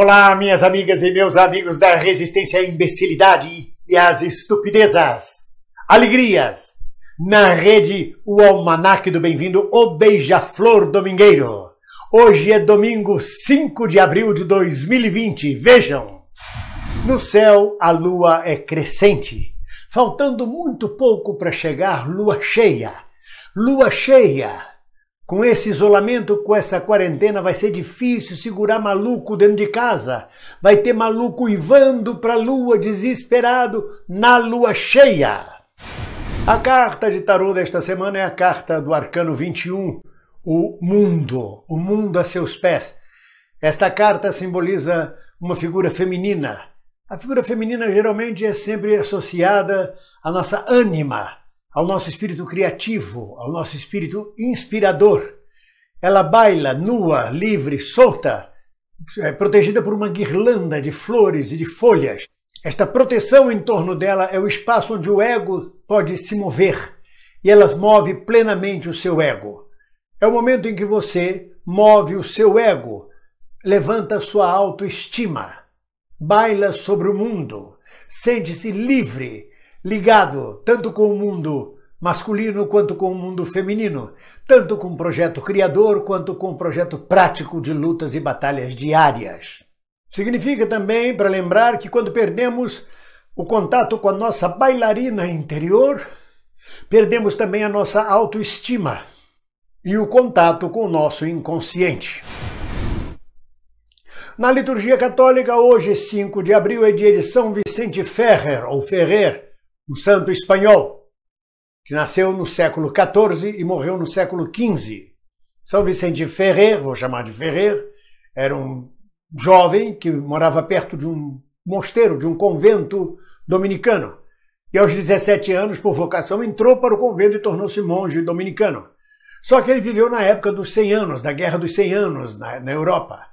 Olá, minhas amigas e meus amigos da resistência à imbecilidade e às estupidezas. Alegrias! Na rede, o almanaque do bem-vindo, o Beija-Flor Domingueiro. Hoje é domingo 5 de abril de 2020. Vejam! No céu, a lua é crescente. Faltando muito pouco para chegar, lua cheia. Lua cheia! Com esse isolamento, com essa quarentena, vai ser difícil segurar maluco dentro de casa. Vai ter maluco ivando para a lua, desesperado, na lua cheia. A carta de tarô desta semana é a carta do arcano 21, o mundo, o mundo a seus pés. Esta carta simboliza uma figura feminina. A figura feminina geralmente é sempre associada à nossa ânima, ao nosso espírito criativo, ao nosso espírito inspirador. Ela baila nua, livre, solta, é, protegida por uma guirlanda de flores e de folhas. Esta proteção em torno dela é o espaço onde o ego pode se mover e ela move plenamente o seu ego. É o momento em que você move o seu ego, levanta sua autoestima, baila sobre o mundo, sente-se livre, ligado tanto com o mundo masculino quanto com o mundo feminino, tanto com o projeto criador quanto com o projeto prático de lutas e batalhas diárias. Significa também para lembrar que quando perdemos o contato com a nossa bailarina interior, perdemos também a nossa autoestima e o contato com o nosso inconsciente. Na liturgia católica, hoje, 5 de abril, é dia de São Vicente Ferrer, ou Ferrer, um santo espanhol, que nasceu no século XIV e morreu no século XV. São Vicente Ferrer, vou chamar de Ferrer, era um jovem que morava perto de um mosteiro, de um convento dominicano. E aos 17 anos, por vocação, entrou para o convento e tornou-se monge dominicano. Só que ele viveu na época dos 100 anos, da Guerra dos 100 Anos, na, na Europa.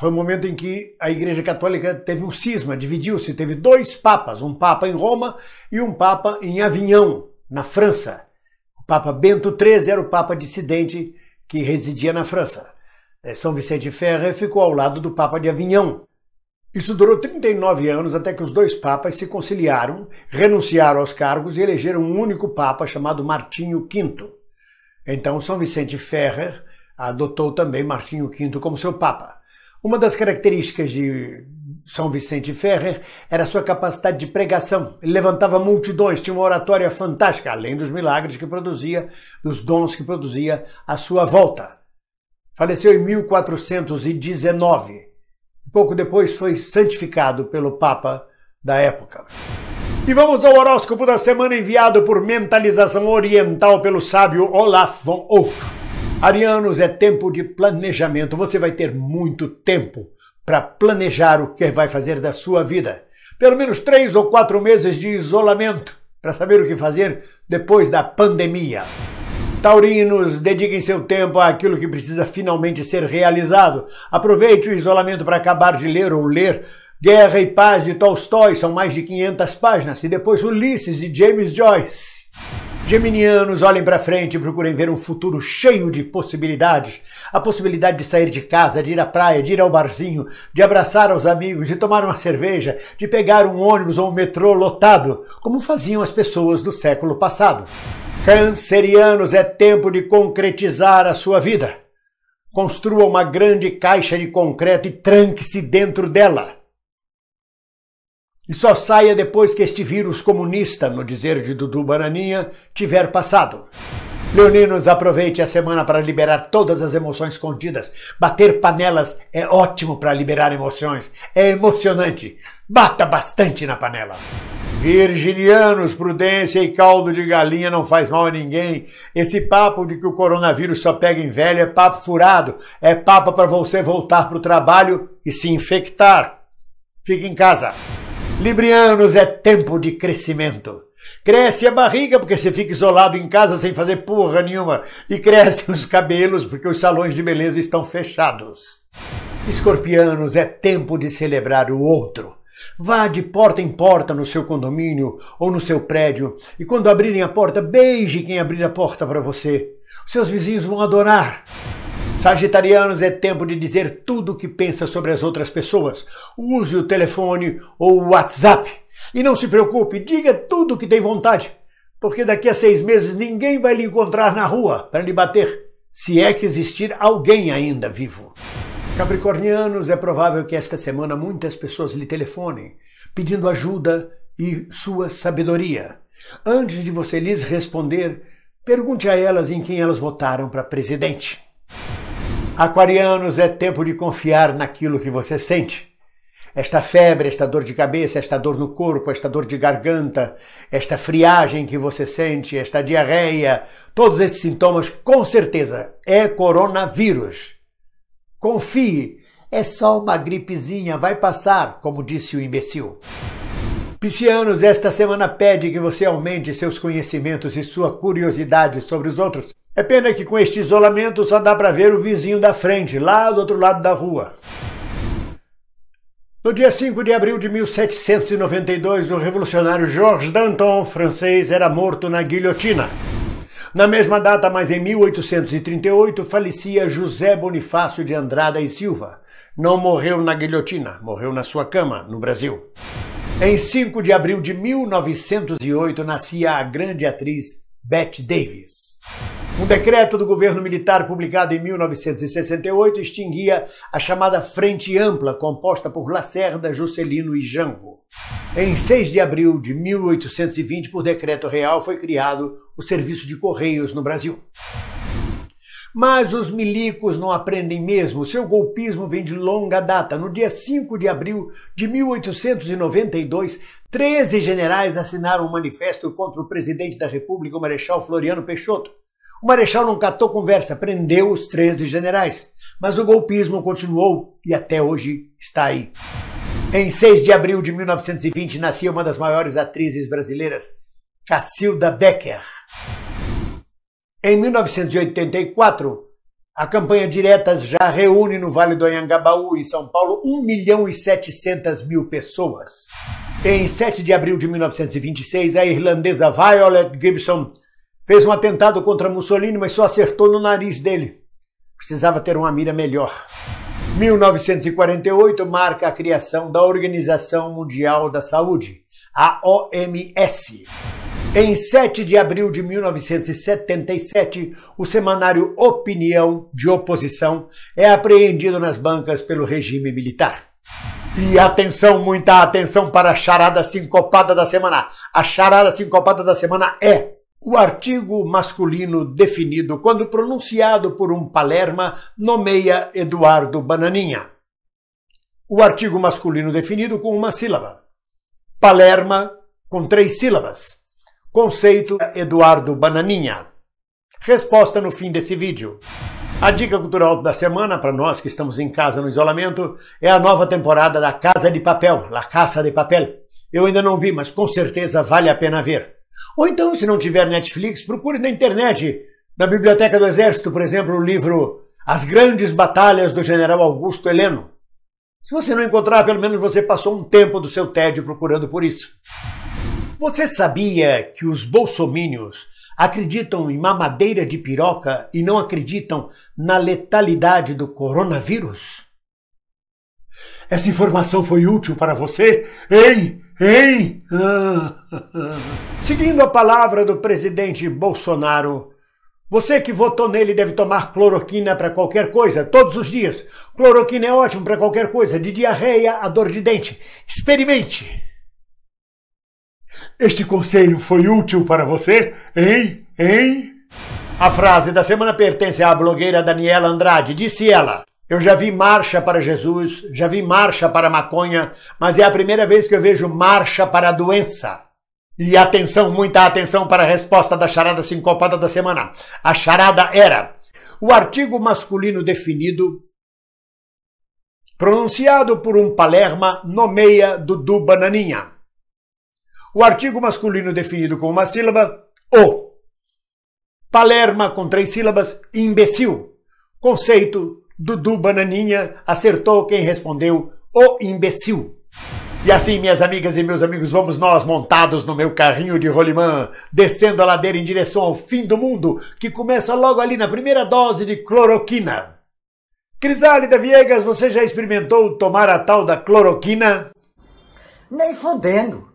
Foi o um momento em que a Igreja Católica teve um cisma, dividiu-se, teve dois papas, um papa em Roma e um papa em Avignon, na França. O Papa Bento XIII era o papa dissidente que residia na França. Eh, São Vicente Ferrer ficou ao lado do Papa de Avignon. Isso durou 39 anos até que os dois papas se conciliaram, renunciaram aos cargos e elegeram um único papa chamado Martinho V. Então São Vicente Ferrer adotou também Martinho V como seu papa. Uma das características de São Vicente Ferrer era sua capacidade de pregação. Ele levantava multidões, tinha uma oratória fantástica, além dos milagres que produzia, dos dons que produzia à sua volta. Faleceu em 1419. Pouco depois foi santificado pelo Papa da época. E vamos ao horóscopo da semana enviado por Mentalização Oriental pelo sábio Olaf von Ock. Arianos, é tempo de planejamento. Você vai ter muito tempo para planejar o que vai fazer da sua vida. Pelo menos três ou quatro meses de isolamento para saber o que fazer depois da pandemia. Taurinos, dediquem seu tempo àquilo que precisa finalmente ser realizado. Aproveite o isolamento para acabar de ler ou ler Guerra e Paz de Tolstói, são mais de 500 páginas, e depois Ulisses de James Joyce. Geminianos, olhem para frente e procurem ver um futuro cheio de possibilidades. A possibilidade de sair de casa, de ir à praia, de ir ao barzinho, de abraçar aos amigos, de tomar uma cerveja, de pegar um ônibus ou um metrô lotado, como faziam as pessoas do século passado. Cancerianos, é tempo de concretizar a sua vida. Construa uma grande caixa de concreto e tranque-se dentro dela e só saia depois que este vírus comunista, no dizer de Dudu Bananinha, tiver passado. Leoninos, aproveite a semana para liberar todas as emoções contidas. Bater panelas é ótimo para liberar emoções. É emocionante. Bata bastante na panela. Virginianos, prudência e caldo de galinha não faz mal a ninguém. Esse papo de que o coronavírus só pega em velho é papo furado. É papo para você voltar para o trabalho e se infectar. Fique em casa. Librianos, é tempo de crescimento. Cresce a barriga porque você fica isolado em casa sem fazer porra nenhuma. E cresce os cabelos porque os salões de beleza estão fechados. Escorpianos, é tempo de celebrar o outro. Vá de porta em porta no seu condomínio ou no seu prédio e quando abrirem a porta, beije quem abrir a porta para você. Seus vizinhos vão adorar. Sagitarianos, é tempo de dizer tudo o que pensa sobre as outras pessoas. Use o telefone ou o WhatsApp. E não se preocupe, diga tudo o que tem vontade, porque daqui a seis meses ninguém vai lhe encontrar na rua para lhe bater, se é que existir alguém ainda vivo. Capricornianos, é provável que esta semana muitas pessoas lhe telefonem pedindo ajuda e sua sabedoria. Antes de você lhes responder, pergunte a elas em quem elas votaram para presidente. Aquarianos, é tempo de confiar naquilo que você sente. Esta febre, esta dor de cabeça, esta dor no corpo, esta dor de garganta, esta friagem que você sente, esta diarreia, todos esses sintomas, com certeza, é coronavírus. Confie, é só uma gripezinha, vai passar, como disse o imbecil. Piscianos, esta semana pede que você aumente seus conhecimentos e sua curiosidade sobre os outros. É pena que com este isolamento só dá para ver o vizinho da frente, lá do outro lado da rua. No dia 5 de abril de 1792, o revolucionário Georges Danton, francês, era morto na guilhotina. Na mesma data, mas em 1838, falecia José Bonifácio de Andrada e Silva. Não morreu na guilhotina, morreu na sua cama, no Brasil. Em 5 de abril de 1908, nascia a grande atriz Bette Davis. Um decreto do governo militar publicado em 1968 extinguia a chamada Frente Ampla, composta por Lacerda, Juscelino e Jango. Em 6 de abril de 1820, por decreto real, foi criado o Serviço de Correios no Brasil. Mas os milicos não aprendem mesmo. Seu golpismo vem de longa data. No dia 5 de abril de 1892, 13 generais assinaram um manifesto contra o presidente da República, o Marechal Floriano Peixoto. O marechal não catou conversa, prendeu os 13 generais. Mas o golpismo continuou e até hoje está aí. Em 6 de abril de 1920 nascia uma das maiores atrizes brasileiras, Cacilda Becker. Em 1984, a campanha Diretas já reúne no Vale do Anhangabaú, em São Paulo, 1 milhão e 700 mil pessoas. Em 7 de abril de 1926, a irlandesa Violet Gibson Fez um atentado contra Mussolini, mas só acertou no nariz dele. Precisava ter uma mira melhor. 1948 marca a criação da Organização Mundial da Saúde, a OMS. Em 7 de abril de 1977, o semanário Opinião de Oposição é apreendido nas bancas pelo regime militar. E atenção, muita atenção para a charada sincopada da semana. A charada sincopada da semana é o artigo masculino definido, quando pronunciado por um palerma, nomeia Eduardo Bananinha. O artigo masculino definido com uma sílaba. Palerma com três sílabas. Conceito Eduardo Bananinha. Resposta no fim desse vídeo. A dica cultural da semana para nós que estamos em casa no isolamento é a nova temporada da Casa de Papel, La Casa de Papel. Eu ainda não vi, mas com certeza vale a pena ver. Ou então, se não tiver Netflix, procure na internet, na Biblioteca do Exército, por exemplo, o livro As Grandes Batalhas do General Augusto Heleno. Se você não encontrar, pelo menos você passou um tempo do seu tédio procurando por isso. Você sabia que os bolsomínios acreditam em mamadeira de piroca e não acreditam na letalidade do coronavírus? Essa informação foi útil para você, hein? Hein? Seguindo a palavra do presidente Bolsonaro, você que votou nele deve tomar cloroquina para qualquer coisa, todos os dias. Cloroquina é ótimo para qualquer coisa, de diarreia a dor de dente. Experimente! Este conselho foi útil para você, hein? Hein? A frase da semana pertence à blogueira Daniela Andrade. Disse ela: eu já vi marcha para Jesus, já vi marcha para maconha, mas é a primeira vez que eu vejo marcha para a doença. E atenção, muita atenção para a resposta da charada sincopada da semana. A charada era: o artigo masculino definido, pronunciado por um palerma, nomeia Dudu Bananinha. O artigo masculino definido com uma sílaba, o. Palerma com três sílabas, imbecil. Conceito Dudu Bananinha acertou quem respondeu: o imbecil. E assim, minhas amigas e meus amigos, vamos nós montados no meu carrinho de rolimã, descendo a ladeira em direção ao fim do mundo, que começa logo ali na primeira dose de cloroquina. Crisálida Viegas, você já experimentou tomar a tal da cloroquina? Nem fodendo.